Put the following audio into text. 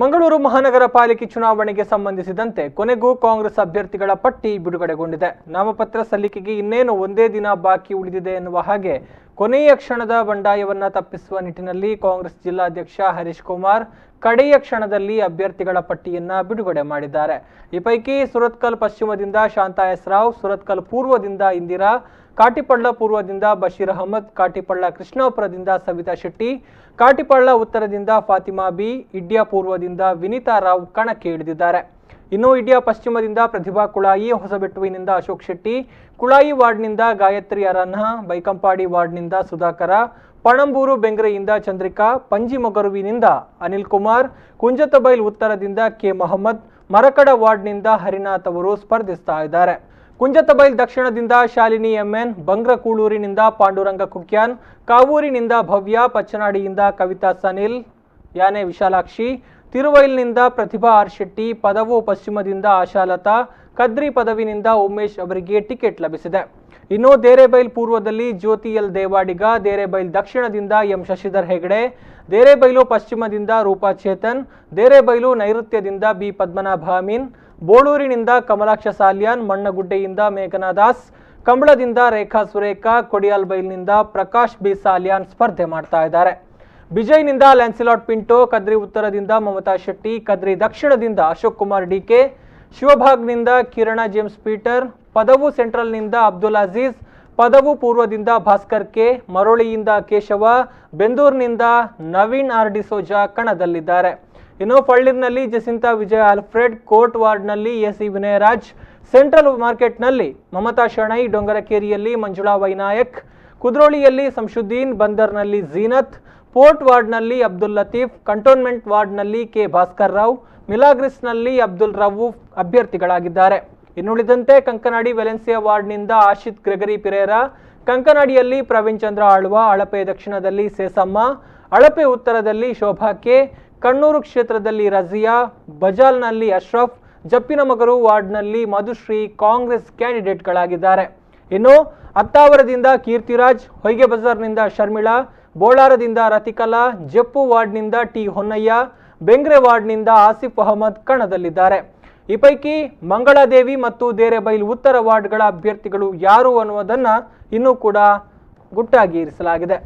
ಮಂಗಳೂರು ಮಹಾನಗರ ಪಾಲಿಕೆ ಚುನಾವಣೆಗೆ ಸಂಬಂಧಿಸಿದಂತೆ ಕೊನೆಗೂ ಕಾಂಗ್ರೆಸ್ ಅಭ್ಯರ್ಥಿಗಳ ಪಟ್ಟಿ ಬಿಡುಗಡೆಗೊಂಡಿದೆ ನಾಮಪತ್ರ ಸಲ್ಲಿಕೆಗೆ ಇನ್ನೇನು ಒಂದೇ ದಿನ ಬಾಕಿ ಉಳಿದಿದೆ ಎನ್ನುವ ಹಾಗೆ ಕೊನೆಯ ಕ್ಷಣದ ಬಂಡಾಯವನ್ನು ತಪ್ಪಿಸುವ ನಿಟ್ಟಿನಲ್ಲಿ ಕಾಂಗ್ರೆಸ್ ಜಿಲ್ಲಾಧ್ಯಕ್ಷ ಹರೀಶ್ ಕುಮಾರ್ ಕಡೆಯ ಕ್ಷಣದಲ್ಲಿ ಅಭ್ಯರ್ಥಿಗಳ ಪಟ್ಟಿಯನ್ನು ಬಿಡುಗಡೆ ಮಾಡಿದ್ದಾರೆ ಈ ಪೈಕಿ ಸುರತ್ಕಲ್ ಪಶ್ಚಿಮದಿಂದ ಶಾಂತಾ ಎಸ್ ರಾವ್ ಸುರತ್ಕಲ್ ಪೂರ್ವದಿಂದ ಇಂದಿರಾ ಕಾಟಿಪಳ್ಳ ಪೂರ್ವದಿಂದ ಬಶೀರ್ ಅಹಮದ್ ಕಾಟಿಪಳ್ಳ ಕೃಷ್ಣಾಪುರದಿಂದ ಸವಿತಾ ಶೆಟ್ಟಿ ಕಾಟಿಪಳ್ಳ ಉತ್ತರದಿಂದ ಫಾತಿಮಾ ಬಿ ಇಡ್ಯಾ ಪೂರ್ವದಿಂದ ವಿನಿತಾ ರಾವ್ ಕಣಕ್ಕೆ ಇಳಿದಿದ್ದಾರೆ ಇನ್ನು ಇಡಿಯಾ ಪಶ್ಚಿಮದಿಂದ ಪ್ರತಿಭಾ ಕುಳಾಯಿ ಹೊಸಬೆಟ್ಟುವಿನಿಂದ ಅಶೋಕ್ ಶೆಟ್ಟಿ ಕುಳಾಯಿ ವಾರ್ಡ್ನಿಂದ ಗಾಯತ್ರಿ ಅರನ್ಹ ಬೈಕಂಪಾಡಿ ವಾರ್ಡ್ನಿಂದ ಸುಧಾಕರ ಪಣಂಬೂರು ಬೆಂಗರೆಯಿಂದ ಚಂದ್ರಿಕಾ ಪಂಜಿಮೊಗರುವಿನಿಂದ ಅನಿಲ್ ಕುಮಾರ್ ಕುಂಜತಬೈಲ್ ಉತ್ತರದಿಂದ ಕೆ ಮೊಹಮ್ಮದ್ ಮರಕಡ ವಾರ್ಡ್ನಿಂದ ಹರಿನಾಥ್ ಅವರು ಸ್ಪರ್ಧಿಸ್ತಾ ಇದ್ದಾರೆ ಕುಂಜತಬೈಲ್ ದಕ್ಷಿಣದಿಂದ ಶಾಲಿನಿ ಎಂಎನ್ ಬಂಗ್ರಕೂಳೂರಿನಿಂದ ಪಾಂಡುರಂಗ ಕುಕ್ಯಾನ್ ಕಾವೂರಿನಿಂದ ಭವ್ಯ ಪಚ್ಚನಾಡಿಯಿಂದ ಕವಿತಾ ಸನಿಲ್ ಯಾನೆ ವಿಶಾಲಾಕ್ಷಿ ತಿರುವೈಲ್ನಿಂದ ಪ್ರತಿಭಾ ಆರ್ ಶೆಟ್ಟಿ ಪದವು ಪಶ್ಚಿಮದಿಂದ ಆಶಾಲತಾ ಕದ್ರಿ ಪದವಿನಿಂದ ಉಮೇಶ್ ಅವರಿಗೆ ಟಿಕೆಟ್ ಲಭಿಸಿದೆ ಇನ್ನು ದೇರೆಬೈಲ್ ಪೂರ್ವದಲ್ಲಿ ಜ್ಯೋತಿ ಎಲ್ ದೇವಾಡಿಗ ದೇರೆಬೈಲ್ ದಕ್ಷಿಣದಿಂದ ಎಂ ಶಶಿಧರ್ ಹೆಗಡೆ ದೇರೆಬೈಲು ಪಶ್ಚಿಮದಿಂದ ರೂಪಾ ಚೇತನ್ ದೇರೆಬೈಲು ನೈಋತ್ಯದಿಂದ ಬಿ ಪದ್ಮನಾಭ ಅಮೀನ್ ಬೋಳೂರಿನಿಂದ ಕಮಲಾಕ್ಷ ಸಾಲ್ಯಾನ್ ಮಣ್ಣಗುಡ್ಡೆಯಿಂದ ಮೇಘನಾ ದಾಸ್ ಕಂಬಳದಿಂದ ರೇಖಾ ಸುರೇಖಾ ಕೊಡಿಯಾಲ್ಬೈಲ್ನಿಂದ ಪ್ರಕಾಶ್ ಬಿ ಸಾಲ್ಯಾನ್ ಸ್ಪರ್ಧೆ ಮಾಡ್ತಾ ಇದ್ದಾರೆ ಬಿಜೈನಿಂದ ಲ್ಯಾನ್ಸಿಲಾಟ್ ಪಿಂಟೋ ಕದ್ರಿ ಉತ್ತರದಿಂದ ಮಮತಾ ಶೆಟ್ಟಿ ಕದ್ರಿ ದಕ್ಷಿಣದಿಂದ ಅಶೋಕ್ ಕುಮಾರ್ ಡಿಕೆ ಶಿವಭಾಗ್ನಿಂದ ಕಿರಣ ಜೇಮ್ಸ್ ಪೀಟರ್ ಪದವು ಸೆಂಟ್ರಲ್ನಿಂದ ಅಬ್ದುಲ್ ಅಜೀಜ್ ಪದವು ಪೂರ್ವದಿಂದ ಭಾಸ್ಕರ್ ಕೆ ಮರೋಳಿಯಿಂದ ಕೇಶವ ಬೆಂದೂರ್ನಿಂದ ನವೀನ್ ಆರ್ ಡಿಸೋಜಾ ಕಣದಲ್ಲಿದ್ದಾರೆ ಇನ್ನು ಫಳ್ಳಿರ್ನಲ್ಲಿ ಜಸಿಂತಾ ವಿಜಯ ಆಲ್ಫ್ರೆಡ್ ಕೋರ್ಟ್ ವಾರ್ಡ್ನಲ್ಲಿ ಎಸ್ ವಿನಯರಾಜ್ ಸೆಂಟ್ರಲ್ ಮಾರ್ಕೆಟ್ನಲ್ಲಿ ಮಮತಾ ಶರಣೈ ಡೊಂಗರಕೇರಿಯಲ್ಲಿ ಮಂಜುಳಾ ವೈನಾಯಕ್ ಕುದ್ರೋಳಿಯಲ್ಲಿ ಸಂಶುದ್ದೀನ್ ಬಂದರ್ನಲ್ಲಿ ಜೀನತ್ ಪೋರ್ಟ್ ವಾರ್ಡ್ನಲ್ಲಿ ಅಬ್ದುಲ್ ಲತೀಫ್ ಕಂಟೋನ್ಮೆಂಟ್ ವಾರ್ಡ್ನಲ್ಲಿ ಕೆ ಭಾಸ್ಕರ್ ರಾವ್ ಮಿಲಾಗ್ರಿಸ್ನಲ್ಲಿ ಅಬ್ದುಲ್ ರವೂಫ್ ಅಭ್ಯರ್ಥಿಗಳಾಗಿದ್ದಾರೆ ಇನ್ನುಳಿದಂತೆ ಕಂಕನಾಡಿ ವೆಲೆನ್ಸಿಯಾ ವಾರ್ಡ್ನಿಂದ ಆಶಿತ್ ಗ್ರೆಗರಿ ಪಿರೇರಾ ಕಂಕನಾಡಿಯಲ್ಲಿ ಪ್ರವೀಣ್ ಚಂದ್ರ ಆಳ್ವ ಅಳಪೆ ದಕ್ಷಿಣದಲ್ಲಿ ಸೇಸಮ್ಮ ಅಳಪೆ ಉತ್ತರದಲ್ಲಿ ಶೋಭಾ ಕೆ ಕಣ್ಣೂರು ಕ್ಷೇತ್ರದಲ್ಲಿ ರಜಿಯಾ ಬಜಾಲ್ನಲ್ಲಿ ಅಶ್ರಫ್ ಜಪ್ಪಿನಮಗರು ವಾರ್ಡ್ನಲ್ಲಿ ಮಧುಶ್ರೀ ಕಾಂಗ್ರೆಸ್ ಕ್ಯಾಂಡಿಡೇಟ್ಗಳಾಗಿದ್ದಾರೆ ಇನ್ನು ಅತ್ತಾವರದಿಂದ ಕೀರ್ತಿರಾಜ್ ಹೊಯ್ಗೆ ಬಜಾರ್ನಿಂದ ಶರ್ಮಿಳಾ ಬೋಳಾರದಿಂದ ರತಿಕಲಾ ಜಪ್ಪು ವಾರ್ಡ್ನಿಂದ ಟಿ ಹೊನ್ನಯ್ಯ ಬೆಂಗ್ರೆ ವಾರ್ಡ್ನಿಂದ ಆಸಿಫ್ ಅಹಮದ್ ಕಣದಲ್ಲಿದ್ದಾರೆ ಈ ಪೈಕಿ ಮಂಗಳಾದೇವಿ ಮತ್ತು ದೇರೆಬೈಲ್ ಉತ್ತರ ವಾರ್ಡ್ಗಳ ಅಭ್ಯರ್ಥಿಗಳು ಯಾರು ಅನ್ನುವುದನ್ನು ಇನ್ನೂ ಕೂಡ ಗುಟ್ಟಾಗಿ ಇರಿಸಲಾಗಿದೆ